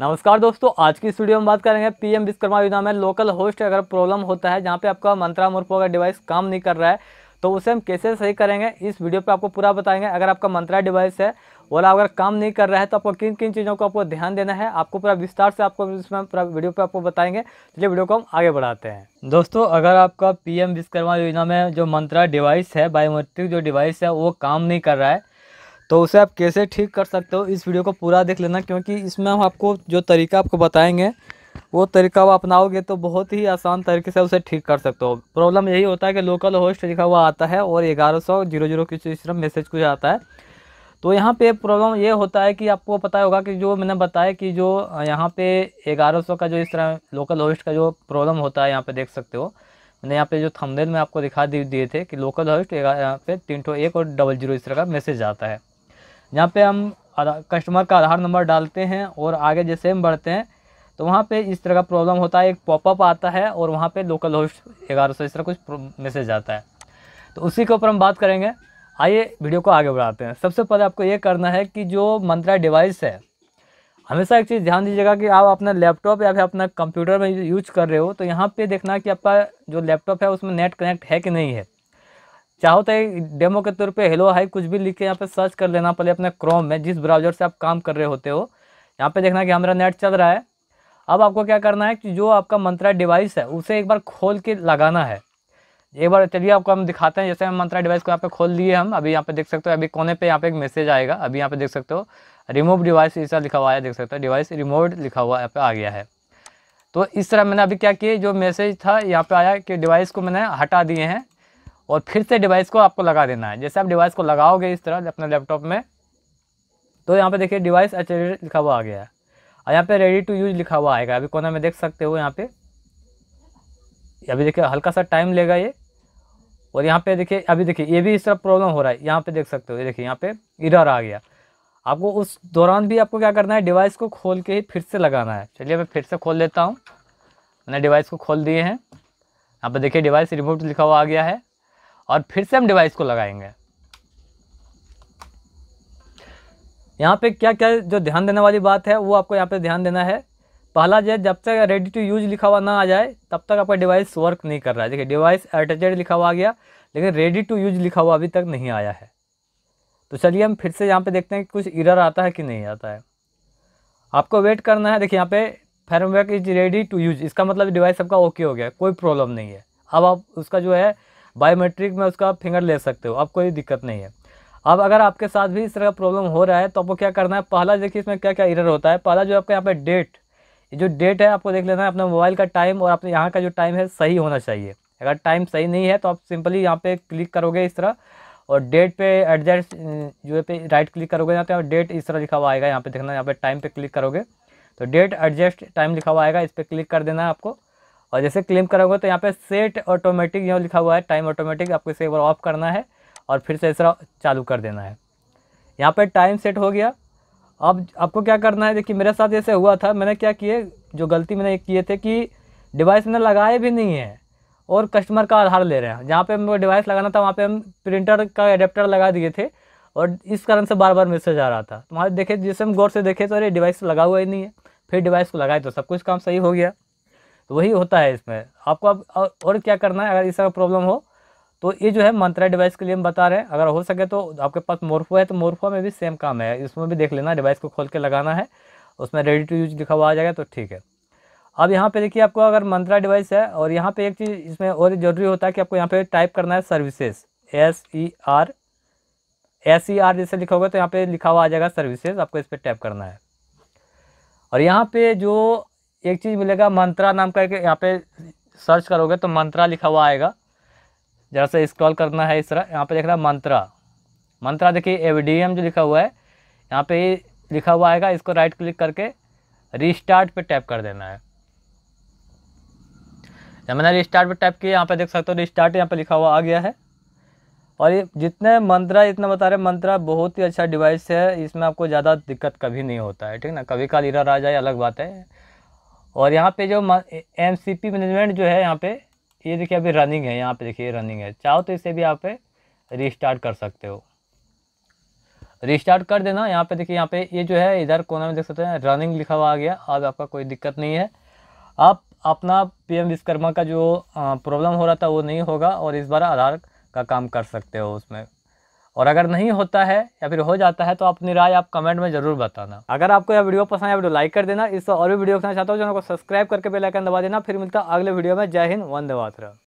नमस्कार दोस्तों आज की स्टूडियो में बात करेंगे पीएम विश्वकर्मा योजना में लोकल होस्ट अगर प्रॉब्लम होता है जहाँ पे आपका मंत्रा मुरपो का डिवाइस काम नहीं कर रहा है तो उसे हम कैसे सही करेंगे इस वीडियो पे आपको पूरा बताएंगे अगर आपका मंत्रा डिवाइस है और अगर काम नहीं कर रहा है तो आपको किन किन चीज़ों को आपको ध्यान देना है आपको पूरा विस्तार से आपको इसमें पूरा वीडियो पे आपको बताएंगे चलिए वीडियो को हम आगे बढ़ाते हैं दोस्तों अगर आपका पीएम विश्वकर्मा योजना में जो मंत्रा डिवाइस है बायोमेट्रिक जो डिवाइस है वो काम नहीं कर रहा है तो उसे आप कैसे ठीक कर सकते हो इस वीडियो को पूरा देख लेना क्योंकि इसमें हम आपको जो तरीका आपको बताएंगे वो तरीका आप अपनाओगे तो बहुत ही आसान तरीके से उसे ठीक कर सकते हो प्रॉब्लम यही होता है कि लोकल होस्ट लिखा हुआ आता है और ग्यारह सौ जीरो जीरो की तरह मैसेज कुछ आता है तो यहाँ पे प्रॉब्लम ये होता है कि आपको पता होगा कि जो मैंने बताया कि जो यहाँ पे ग्यारह सौ का जो इस तरह लोकल होस्ट का जो प्रॉब्लम होता है यहाँ पे देख सकते हो मैंने यहाँ पे जो थंबनेल में आपको दिखा दिए थे कि लोकल होस्ट यहाँ पे तीन ठो एक और डबल जीरो इस तरह का मैसेज आता है जहाँ पे हम कस्टमर का आधार नंबर डालते हैं और आगे जैसे हम बढ़ते हैं तो वहाँ पे इस तरह का प्रॉब्लम होता है एक पॉपअप आता है और वहाँ पे लोकल होस्ट ग्यारह सौ इस तरह कुछ मैसेज आता है तो उसी के ऊपर हम बात करेंगे आइए वीडियो को आगे बढ़ाते हैं सबसे पहले आपको ये करना है कि जो मंत्रा डिवाइस है हमेशा एक चीज़ ध्यान दीजिएगा कि आप अपना लैपटॉप या फिर अपना कंप्यूटर में यूज कर रहे हो तो यहाँ पे देखना कि आपका जो लैपटॉप है उसमें नेट कनेक्ट है कि नहीं है चाहो तो डेमो के तौर पे हेलो हाई कुछ भी लिख के यहाँ पे सर्च कर लेना पहले अपने क्रोम में जिस ब्राउजर से आप काम कर रहे होते हो यहाँ पे देखना कि हमारा नेट चल रहा है अब आपको क्या करना है कि जो आपका मंत्रा डिवाइस है उसे एक बार खोल के लगाना है एक बार चलिए आपको हम दिखाते हैं जैसे हम मंत्रा डिवाइस को यहाँ पे खोल लिए हम अभी यहाँ पे देख सकते हो अभी कोने पे यहाँ पे एक मैसेज आएगा अभी यहाँ पे देख सकते हो रिमूव डिवाइस ऐसा लिखा हुआ है देख सकते हो डिवाइस रिमोट लिखा हुआ यहाँ पे आ गया है तो इस तरह मैंने अभी क्या किया जो मैसेज था यहाँ पे आया कि डिवाइस को मैंने हटा दिए हैं और फिर से डिवाइस को आपको लगा देना है जैसे आप डिवाइस को लगाओगे इस तरह अपने लैपटॉप में तो यहाँ पे देखिए डिवाइस एक्चुअली लिखा हुआ आ गया है और यहाँ पे रेडी टू यूज लिखा हुआ आएगा अभी कोना में देख सकते हो यहाँ पे अभी देखिए हल्का सा टाइम लेगा ये और यहाँ पे देखिए अभी देखिए ये भी इस तरह प्रॉब्लम हो रहा है यहाँ पे देख सकते हो ये देखिए यहाँ पे इधर आ गया आपको उस दौरान भी आपको क्या करना है डिवाइस को खोल के ही फिर से लगाना है चलिए मैं फिर से खोल लेता हूँ मैंने डिवाइस को खोल दिए हैं यहाँ पर देखिए डिवाइस रिमोट लिखा हुआ आ गया है और फिर से हम डिवाइस को लगाएंगे यहाँ पे क्या क्या जो ध्यान देने वाली बात है वो आपको यहाँ पे ध्यान देना है पहला जो जब तक रेडी टू यूज लिखा हुआ ना आ जाए तब तक आपका डिवाइस वर्क नहीं कर रहा है देखिए डिवाइस अटैचेड लिखा हुआ आ गया लेकिन रेडी टू यूज लिखा हुआ अभी तक नहीं आया है तो चलिए हम फिर से यहाँ पे देखते हैं कि कुछ इरर आता है कि नहीं आता है आपको वेट करना है देखिए यहाँ पे framework is ready to use इसका मतलब डिवाइस आपका ओके हो गया कोई प्रॉब्लम नहीं है अब आप उसका जो है बायोमेट्रिक में उसका फिंगर ले सकते हो अब कोई दिक्कत नहीं है अब अगर आपके साथ भी इस तरह का प्रॉब्लम हो रहा है तो आपको क्या करना है पहला देखिए इसमें क्या क्या इरर होता है पहला जो आपका यहाँ पे डेट जो डेट है आपको देख लेना है अपना मोबाइल का टाइम और अपने यहाँ का जो टाइम है सही होना चाहिए अगर टाइम सही नहीं है तो आप सिंपली यहाँ पे क्लिक करोगे इस तरह और डेट पे एडजस्ट जो है पे राइट क्लिक करोगे यहाँ पे डेट इस तरह लिखा हुआ आएगा यहाँ पे देखना यहाँ पे टाइम पे क्लिक करोगे तो डेट एडजस्ट टाइम लिखा हुआ आएगा इस पर क्लिक कर देना है आपको और जैसे क्लेम करोगे तो यहाँ पे सेट ऑटोमेटिक यहाँ लिखा हुआ है टाइम ऑटोमेटिक आपको इसे एक बार ऑफ करना है और फिर से इसरा चालू कर देना है यहाँ पे टाइम सेट हो गया अब आपको क्या करना है देखिए मेरे साथ जैसे हुआ था मैंने क्या किए जो गलती मैंने किए थे कि डिवाइस मैंने लगाए भी नहीं है और कस्टमर का आधार ले रहे हैं जहाँ पर हमको डिवाइस लगाना था वहाँ पर हम प्रिंटर का एडेप्टर लगा दिए थे और इस कारण से बार बार मैसेज आ रहा था तुम्हारे तो देखे जिससे हम गौर से देखे तो अरे डिवाइस तो लगा हुआ ही नहीं है फिर डिवाइस को लगाए तो सब कुछ काम सही हो गया तो वही होता है इसमें आपको अब और क्या करना है अगर इस तरह प्रॉब्लम हो तो ये जो है मंत्रा डिवाइस के लिए हम बता रहे हैं अगर हो सके तो आपके पास मोरफो है तो मोरफो में भी सेम काम है इसमें भी देख लेना डिवाइस को खोल के लगाना है उसमें रेडी टू यूज लिखा हुआ आ जाएगा तो ठीक है अब यहाँ पे देखिए आपको अगर मंत्रा डिवाइस है और यहाँ पे एक चीज़ इसमें और जरूरी होता है कि आपको यहाँ पे टाइप करना है services S E R S E R जैसे लिखा होगा तो यहाँ पे लिखा हुआ आ जाएगा सर्विसेज आपको इस पर टाइप करना है और यहाँ पे जो एक चीज़ मिलेगा मंत्रा नाम का एक यहाँ पे सर्च करोगे तो मंत्रा लिखा हुआ आएगा जरा से स्क्रॉल करना है इस तरह यहाँ पे देख रहा है मंत्रा मंत्रा देखिए एवडीएम जो लिखा हुआ है यहाँ पे लिखा हुआ आएगा इसको राइट क्लिक करके रिस्टार्ट पे टैप कर देना है जब मैंने रिस्टार्ट पे टैप किया यहाँ पे देख सकते हो रिस्टार्ट यहाँ पे लिखा हुआ आ गया है और ये जितने मंत्रा जितना बता रहे मंत्रा बहुत ही अच्छा डिवाइस है इसमें आपको ज़्यादा दिक्कत कभी नहीं होता है ठीक ना कभी काल इरा राजा जाए अलग बात है और यहाँ पे जो एम सी पी मैनेजमेंट जो है यहाँ पे ये यह देखिए अभी रनिंग है यहाँ पे देखिए रनिंग है चाहो तो इसे भी यहाँ पे रिस्टार्ट कर सकते हो रिस्टार्ट कर देना यहाँ पे देखिए यहाँ पे ये यह जो है इधर कोने में देख सकते हैं रनिंग लिखा हुआ आ गया अब आपका कोई दिक्कत नहीं है आप अपना एम विश्वकर्मा का जो प्रॉब्लम हो रहा था वो नहीं होगा और इस बार आधार का काम कर सकते हो उसमें और अगर नहीं होता है या फिर हो जाता है तो अपनी राय आप कमेंट में जरूर बताना अगर आपको यह वीडियो पसंद है वीडियो लाइक कर देना इस और भी वीडियो देखना चाहता हूँ चैनल को सब्सक्राइब करके बेलाइकन दबा देना फिर मिलता अगले वीडियो में जय हिंद वंदे मातरम